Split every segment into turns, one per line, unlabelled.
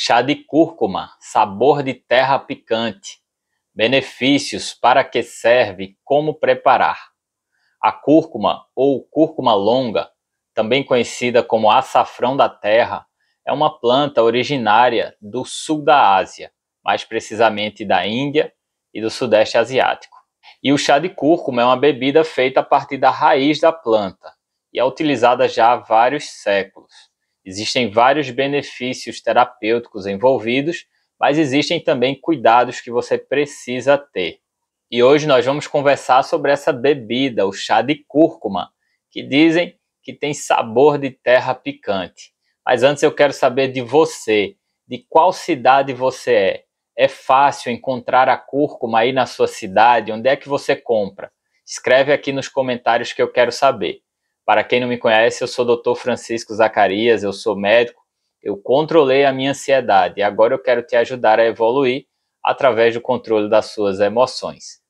Chá de cúrcuma, sabor de terra picante. Benefícios para que serve, como preparar. A cúrcuma ou cúrcuma longa, também conhecida como açafrão da terra, é uma planta originária do sul da Ásia, mais precisamente da Índia e do sudeste asiático. E o chá de cúrcuma é uma bebida feita a partir da raiz da planta e é utilizada já há vários séculos. Existem vários benefícios terapêuticos envolvidos, mas existem também cuidados que você precisa ter. E hoje nós vamos conversar sobre essa bebida, o chá de cúrcuma, que dizem que tem sabor de terra picante. Mas antes eu quero saber de você, de qual cidade você é. É fácil encontrar a cúrcuma aí na sua cidade? Onde é que você compra? Escreve aqui nos comentários que eu quero saber. Para quem não me conhece, eu sou Dr. Francisco Zacarias, eu sou médico, eu controlei a minha ansiedade e agora eu quero te ajudar a evoluir através do controle das suas emoções.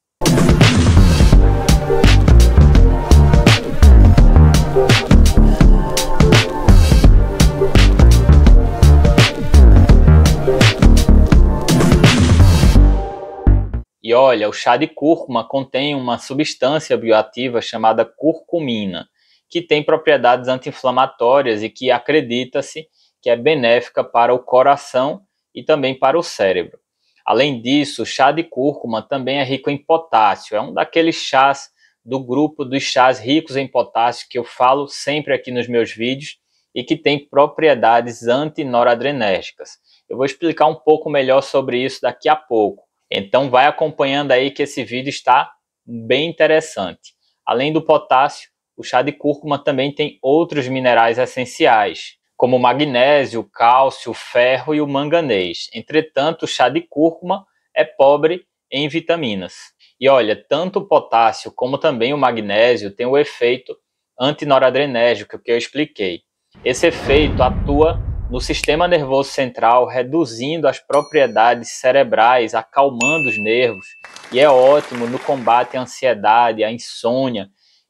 E olha, o chá de cúrcuma contém uma substância bioativa chamada curcumina que tem propriedades anti-inflamatórias e que acredita-se que é benéfica para o coração e também para o cérebro. Além disso, o chá de cúrcuma também é rico em potássio, é um daqueles chás do grupo dos chás ricos em potássio que eu falo sempre aqui nos meus vídeos e que tem propriedades antinoradrenérgicas. Eu vou explicar um pouco melhor sobre isso daqui a pouco. Então vai acompanhando aí que esse vídeo está bem interessante. Além do potássio, o chá de cúrcuma também tem outros minerais essenciais, como magnésio, cálcio, ferro e o manganês. Entretanto, o chá de cúrcuma é pobre em vitaminas. E olha, tanto o potássio como também o magnésio têm o efeito antinoradrenérgico que eu expliquei. Esse efeito atua no sistema nervoso central, reduzindo as propriedades cerebrais, acalmando os nervos, e é ótimo no combate à ansiedade, à insônia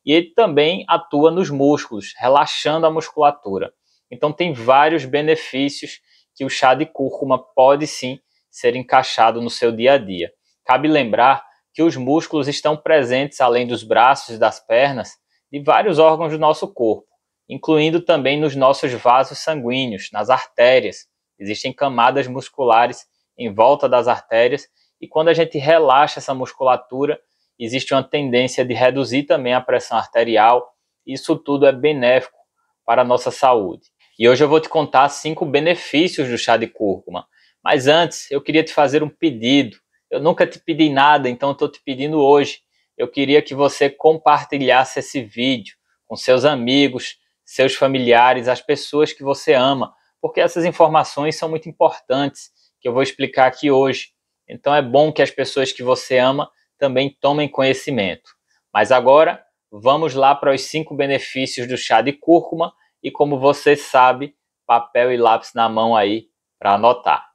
e ele também atua nos músculos, relaxando a musculatura. Então tem vários benefícios que o chá de cúrcuma pode sim ser encaixado no seu dia a dia. Cabe lembrar que os músculos estão presentes além dos braços e das pernas de vários órgãos do nosso corpo, incluindo também nos nossos vasos sanguíneos, nas artérias. Existem camadas musculares em volta das artérias e quando a gente relaxa essa musculatura, existe uma tendência de reduzir também a pressão arterial. Isso tudo é benéfico para a nossa saúde. E hoje eu vou te contar cinco benefícios do chá de cúrcuma. Mas antes, eu queria te fazer um pedido. Eu nunca te pedi nada, então estou te pedindo hoje. Eu queria que você compartilhasse esse vídeo com seus amigos, seus familiares, as pessoas que você ama, porque essas informações são muito importantes que eu vou explicar aqui hoje. Então é bom que as pessoas que você ama também tomem conhecimento. Mas agora, vamos lá para os cinco benefícios do chá de cúrcuma e como você sabe, papel e lápis na mão aí para anotar.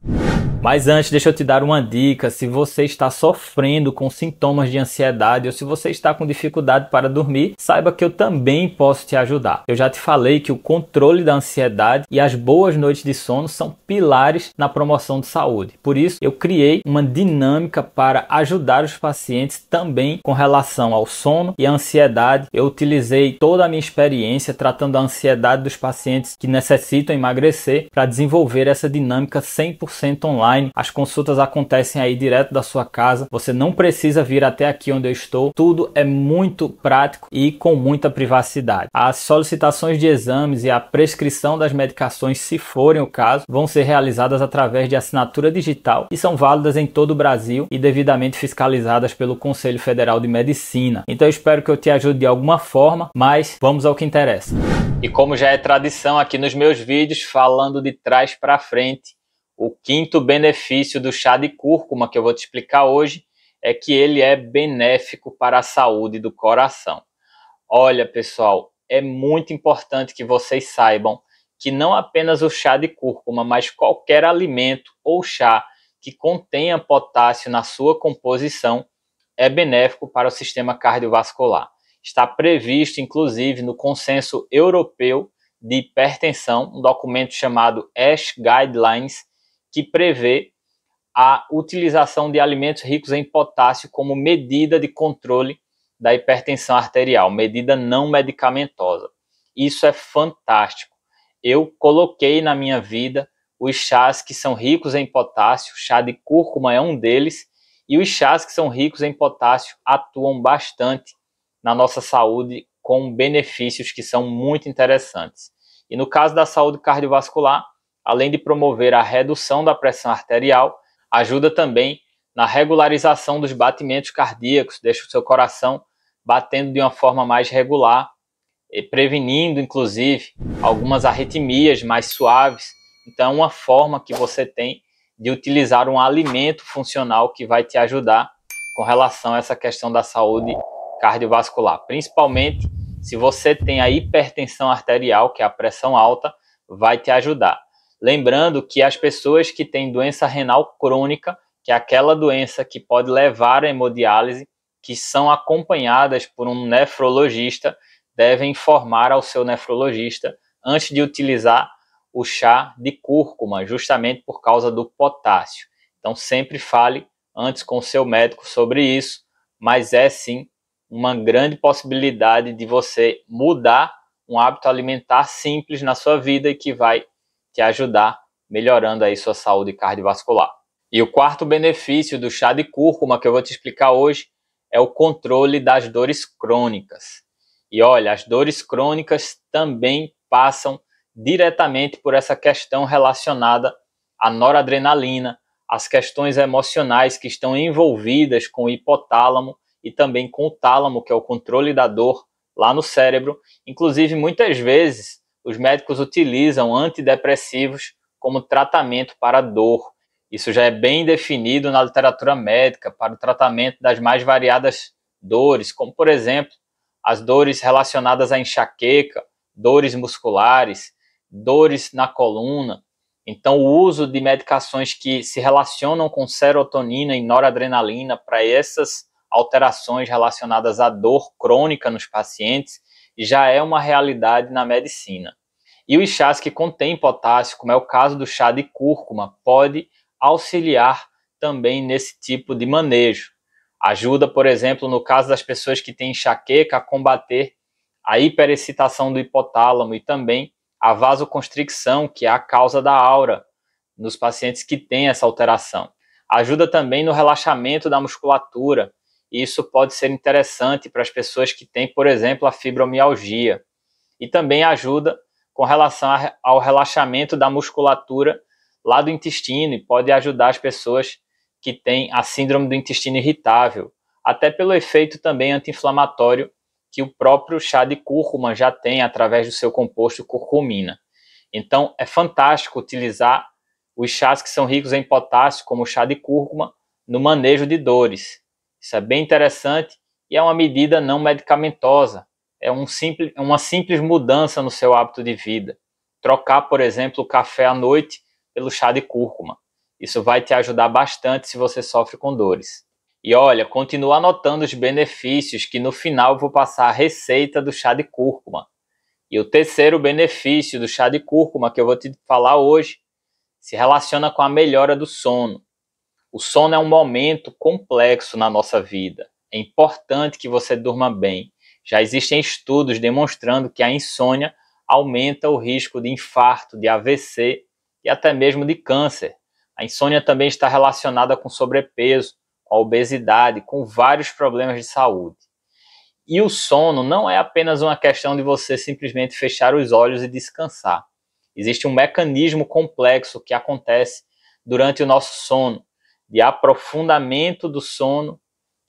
Mas antes, deixa eu te dar uma dica. Se você está sofrendo com sintomas de ansiedade ou se você está com dificuldade para dormir, saiba que eu também posso te ajudar. Eu já te falei que o controle da ansiedade e as boas noites de sono são pilares na promoção de saúde. Por isso, eu criei uma dinâmica para ajudar os pacientes também com relação ao sono e à ansiedade. Eu utilizei toda a minha experiência tratando a ansiedade dos pacientes que necessitam emagrecer para desenvolver essa dinâmica 100% online online. As consultas acontecem aí direto da sua casa. Você não precisa vir até aqui onde eu estou. Tudo é muito prático e com muita privacidade. As solicitações de exames e a prescrição das medicações, se forem o caso, vão ser realizadas através de assinatura digital e são válidas em todo o Brasil e devidamente fiscalizadas pelo Conselho Federal de Medicina. Então eu espero que eu te ajude de alguma forma, mas vamos ao que interessa. E como já é tradição aqui nos meus vídeos, falando de trás para frente, o quinto benefício do chá de cúrcuma que eu vou te explicar hoje é que ele é benéfico para a saúde do coração. Olha, pessoal, é muito importante que vocês saibam que não apenas o chá de cúrcuma, mas qualquer alimento ou chá que contenha potássio na sua composição é benéfico para o sistema cardiovascular. Está previsto, inclusive, no Consenso Europeu de Hipertensão, um documento chamado ASH Guidelines, que prevê a utilização de alimentos ricos em potássio como medida de controle da hipertensão arterial, medida não medicamentosa. Isso é fantástico. Eu coloquei na minha vida os chás que são ricos em potássio, chá de cúrcuma é um deles, e os chás que são ricos em potássio atuam bastante na nossa saúde com benefícios que são muito interessantes. E no caso da saúde cardiovascular, além de promover a redução da pressão arterial, ajuda também na regularização dos batimentos cardíacos, deixa o seu coração batendo de uma forma mais regular, eh, prevenindo inclusive algumas arritmias mais suaves. Então, é uma forma que você tem de utilizar um alimento funcional que vai te ajudar com relação a essa questão da saúde cardiovascular, principalmente se você tem a hipertensão arterial, que é a pressão alta, vai te ajudar. Lembrando que as pessoas que têm doença renal crônica, que é aquela doença que pode levar à hemodiálise, que são acompanhadas por um nefrologista, devem informar ao seu nefrologista antes de utilizar o chá de cúrcuma, justamente por causa do potássio. Então sempre fale antes com o seu médico sobre isso, mas é sim uma grande possibilidade de você mudar um hábito alimentar simples na sua vida e que vai te ajudar melhorando aí sua saúde cardiovascular. E o quarto benefício do chá de cúrcuma que eu vou te explicar hoje é o controle das dores crônicas. E olha, as dores crônicas também passam diretamente por essa questão relacionada à noradrenalina, as questões emocionais que estão envolvidas com o hipotálamo e também com o tálamo, que é o controle da dor lá no cérebro. Inclusive, muitas vezes os médicos utilizam antidepressivos como tratamento para dor. Isso já é bem definido na literatura médica para o tratamento das mais variadas dores, como por exemplo, as dores relacionadas à enxaqueca, dores musculares, dores na coluna. Então, o uso de medicações que se relacionam com serotonina e noradrenalina para essas alterações relacionadas à dor crônica nos pacientes já é uma realidade na medicina. E os chás que contêm potássio, como é o caso do chá de cúrcuma, pode auxiliar também nesse tipo de manejo. Ajuda, por exemplo, no caso das pessoas que têm enxaqueca, a combater a hiperexcitação do hipotálamo e também a vasoconstricção, que é a causa da aura nos pacientes que têm essa alteração. Ajuda também no relaxamento da musculatura, e isso pode ser interessante para as pessoas que têm, por exemplo, a fibromialgia. E também ajuda com relação ao relaxamento da musculatura lá do intestino e pode ajudar as pessoas que têm a síndrome do intestino irritável, até pelo efeito também anti-inflamatório que o próprio chá de cúrcuma já tem através do seu composto curcumina. Então, é fantástico utilizar os chás que são ricos em potássio, como o chá de cúrcuma, no manejo de dores. Isso é bem interessante e é uma medida não medicamentosa. É um simples, uma simples mudança no seu hábito de vida. Trocar, por exemplo, o café à noite pelo chá de cúrcuma. Isso vai te ajudar bastante se você sofre com dores. E olha, continua anotando os benefícios, que no final eu vou passar a receita do chá de cúrcuma. E o terceiro benefício do chá de cúrcuma que eu vou te falar hoje se relaciona com a melhora do sono. O sono é um momento complexo na nossa vida. É importante que você durma bem. Já existem estudos demonstrando que a insônia aumenta o risco de infarto, de AVC e até mesmo de câncer. A insônia também está relacionada com sobrepeso, com obesidade, com vários problemas de saúde. E o sono não é apenas uma questão de você simplesmente fechar os olhos e descansar. Existe um mecanismo complexo que acontece durante o nosso sono, de aprofundamento do sono,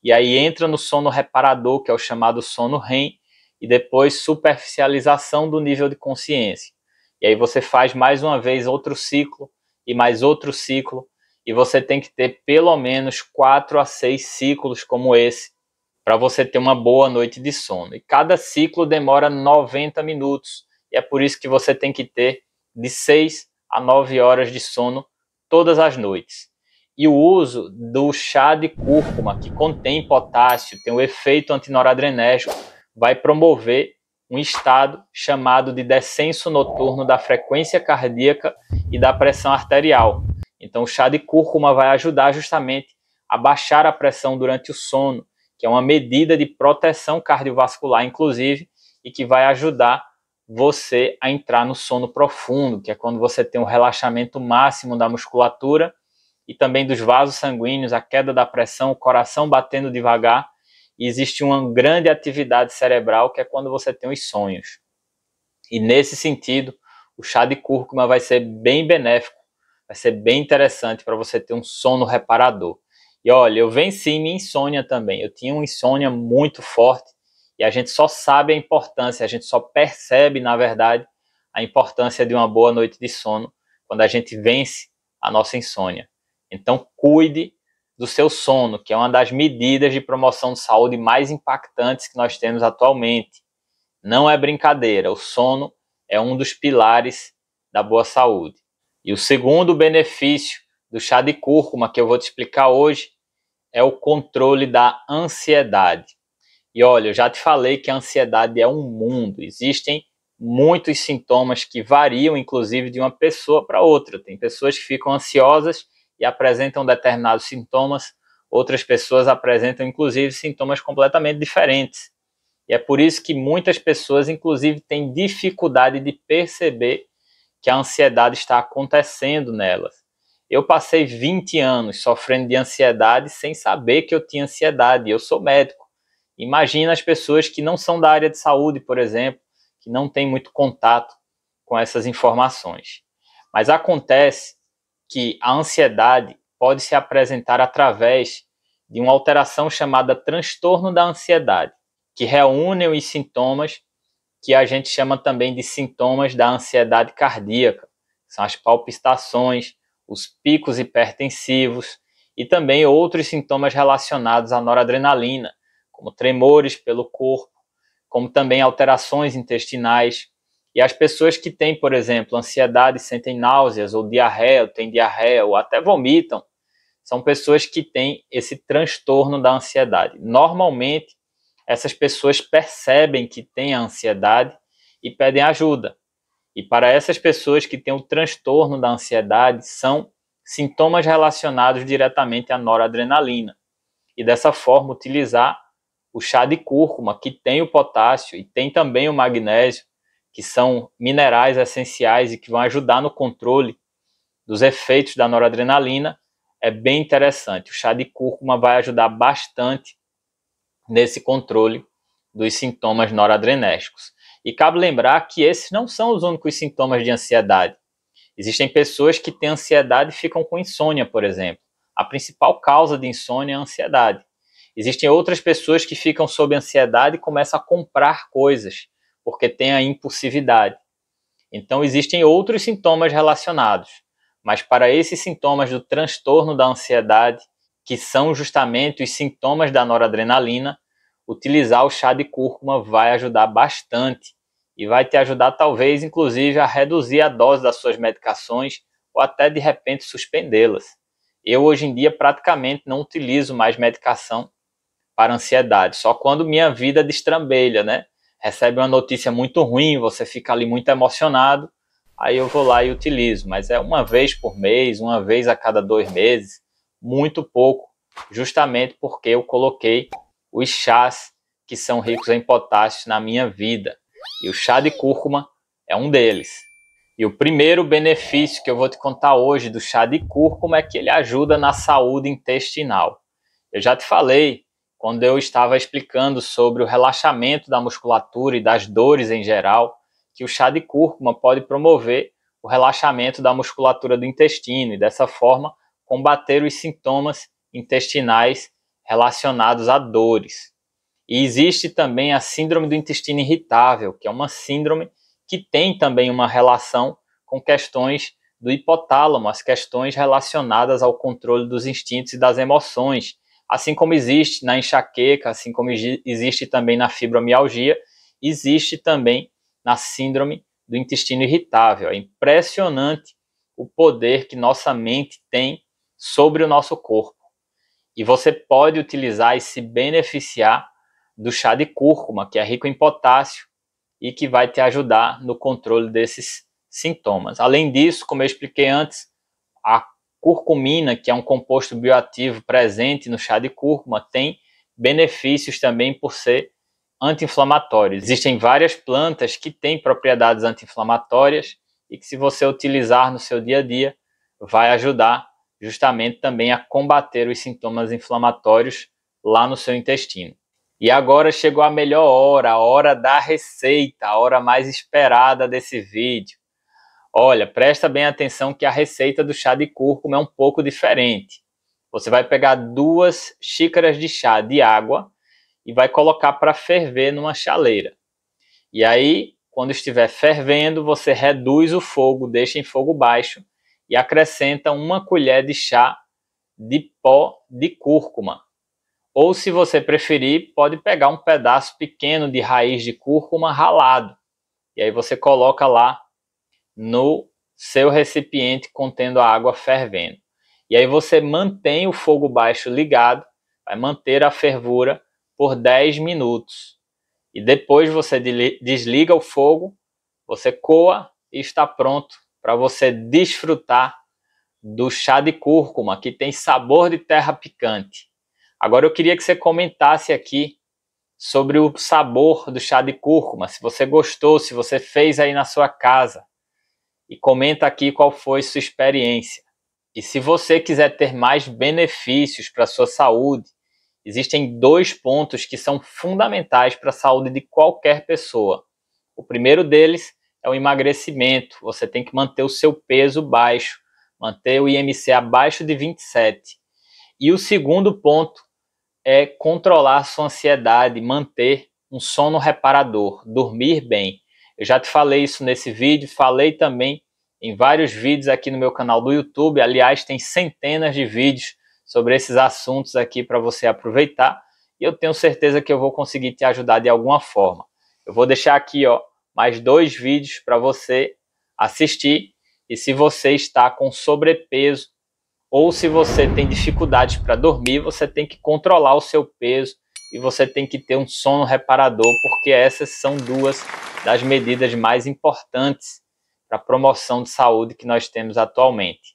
e aí entra no sono reparador, que é o chamado sono REM, e depois superficialização do nível de consciência. E aí você faz mais uma vez outro ciclo e mais outro ciclo, e você tem que ter pelo menos quatro a seis ciclos como esse para você ter uma boa noite de sono. E cada ciclo demora 90 minutos, e é por isso que você tem que ter de 6 a 9 horas de sono todas as noites e o uso do chá de cúrcuma, que contém potássio, tem o um efeito antinoradrenérgico, vai promover um estado chamado de descenso noturno da frequência cardíaca e da pressão arterial. Então, o chá de cúrcuma vai ajudar justamente a baixar a pressão durante o sono, que é uma medida de proteção cardiovascular, inclusive, e que vai ajudar você a entrar no sono profundo, que é quando você tem um relaxamento máximo da musculatura e também dos vasos sanguíneos, a queda da pressão, o coração batendo devagar. E existe uma grande atividade cerebral que é quando você tem os sonhos. E nesse sentido, o chá de cúrcuma vai ser bem benéfico, vai ser bem interessante para você ter um sono reparador. E olha, eu venci minha insônia também. Eu tinha uma insônia muito forte e a gente só sabe a importância, a gente só percebe, na verdade, a importância de uma boa noite de sono quando a gente vence a nossa insônia. Então, cuide do seu sono, que é uma das medidas de promoção de saúde mais impactantes que nós temos atualmente. Não é brincadeira, o sono é um dos pilares da boa saúde. E o segundo benefício do chá de cúrcuma que eu vou te explicar hoje é o controle da ansiedade. E olha, eu já te falei que a ansiedade é um mundo, existem muitos sintomas que variam, inclusive, de uma pessoa para outra. Tem pessoas que ficam ansiosas e apresentam determinados sintomas, outras pessoas apresentam, inclusive, sintomas completamente diferentes. E é por isso que muitas pessoas, inclusive, têm dificuldade de perceber que a ansiedade está acontecendo nelas. Eu passei 20 anos sofrendo de ansiedade sem saber que eu tinha ansiedade. Eu sou médico. Imagina as pessoas que não são da área de saúde, por exemplo, que não têm muito contato com essas informações. Mas acontece que a ansiedade pode se apresentar através de uma alteração chamada transtorno da ansiedade, que reúne os sintomas que a gente chama também de sintomas da ansiedade cardíaca, são as palpitações, os picos hipertensivos e também outros sintomas relacionados à noradrenalina, como tremores pelo corpo, como também alterações intestinais, e as pessoas que têm, por exemplo, ansiedade, sentem náuseas ou diarreia, ou têm diarreia ou até vomitam, são pessoas que têm esse transtorno da ansiedade. Normalmente, essas pessoas percebem que têm a ansiedade e pedem ajuda. E para essas pessoas que têm o transtorno da ansiedade, são sintomas relacionados diretamente à noradrenalina. E dessa forma, utilizar o chá de cúrcuma, que tem o potássio e tem também o magnésio, que são minerais essenciais e que vão ajudar no controle dos efeitos da noradrenalina, é bem interessante. O chá de cúrcuma vai ajudar bastante nesse controle dos sintomas noradrenérgicos. E cabe lembrar que esses não são os únicos sintomas de ansiedade. Existem pessoas que têm ansiedade e ficam com insônia, por exemplo. A principal causa de insônia é a ansiedade. Existem outras pessoas que ficam sob ansiedade e começam a comprar coisas porque tem a impulsividade. Então, existem outros sintomas relacionados, mas para esses sintomas do transtorno da ansiedade, que são justamente os sintomas da noradrenalina, utilizar o chá de cúrcuma vai ajudar bastante e vai te ajudar, talvez, inclusive, a reduzir a dose das suas medicações ou até de repente suspendê-las. Eu, hoje em dia, praticamente não utilizo mais medicação para ansiedade, só quando minha vida destrambelha, né? recebe uma notícia muito ruim, você fica ali muito emocionado, aí eu vou lá e utilizo. Mas é uma vez por mês, uma vez a cada dois meses, muito pouco, justamente porque eu coloquei os chás que são ricos em potássio na minha vida. E o chá de cúrcuma é um deles. E o primeiro benefício que eu vou te contar hoje do chá de cúrcuma é que ele ajuda na saúde intestinal. Eu já te falei quando eu estava explicando sobre o relaxamento da musculatura e das dores em geral, que o chá de cúrcuma pode promover o relaxamento da musculatura do intestino e, dessa forma, combater os sintomas intestinais relacionados a dores. E existe também a síndrome do intestino irritável, que é uma síndrome que tem também uma relação com questões do hipotálamo, as questões relacionadas ao controle dos instintos e das emoções, Assim como existe na enxaqueca, assim como existe também na fibromialgia, existe também na síndrome do intestino irritável. É impressionante o poder que nossa mente tem sobre o nosso corpo. E você pode utilizar e se beneficiar do chá de cúrcuma, que é rico em potássio e que vai te ajudar no controle desses sintomas. Além disso, como eu expliquei antes, a Curcumina, que é um composto bioativo presente no chá de cúrcuma, tem benefícios também por ser anti-inflamatório. Existem várias plantas que têm propriedades anti-inflamatórias e que, se você utilizar no seu dia a dia, vai ajudar justamente também a combater os sintomas inflamatórios lá no seu intestino. E agora chegou a melhor hora, a hora da receita, a hora mais esperada desse vídeo olha, presta bem atenção que a receita do chá de cúrcuma é um pouco diferente. Você vai pegar duas xícaras de chá de água e vai colocar para ferver numa chaleira. E aí, quando estiver fervendo, você reduz o fogo, deixa em fogo baixo e acrescenta uma colher de chá de pó de cúrcuma. Ou, se você preferir, pode pegar um pedaço pequeno de raiz de cúrcuma ralado. E aí você coloca lá no seu recipiente contendo a água fervendo. E aí você mantém o fogo baixo ligado, vai manter a fervura por 10 minutos. E depois você desliga o fogo, você coa e está pronto para você desfrutar do chá de cúrcuma, que tem sabor de terra picante. Agora eu queria que você comentasse aqui sobre o sabor do chá de cúrcuma, se você gostou, se você fez aí na sua casa e comenta aqui qual foi sua experiência. E se você quiser ter mais benefícios para sua saúde, existem dois pontos que são fundamentais para a saúde de qualquer pessoa. O primeiro deles é o emagrecimento. Você tem que manter o seu peso baixo, manter o IMC abaixo de 27. E o segundo ponto é controlar sua ansiedade, manter um sono reparador, dormir bem. Eu já te falei isso nesse vídeo, falei também em vários vídeos aqui no meu canal do YouTube. Aliás, tem centenas de vídeos sobre esses assuntos aqui para você aproveitar. E eu tenho certeza que eu vou conseguir te ajudar de alguma forma. Eu vou deixar aqui, ó, mais dois vídeos para você assistir. E se você está com sobrepeso ou se você tem dificuldades para dormir, você tem que controlar o seu peso e você tem que ter um sono reparador, porque essas são duas das medidas mais importantes para a promoção de saúde que nós temos atualmente.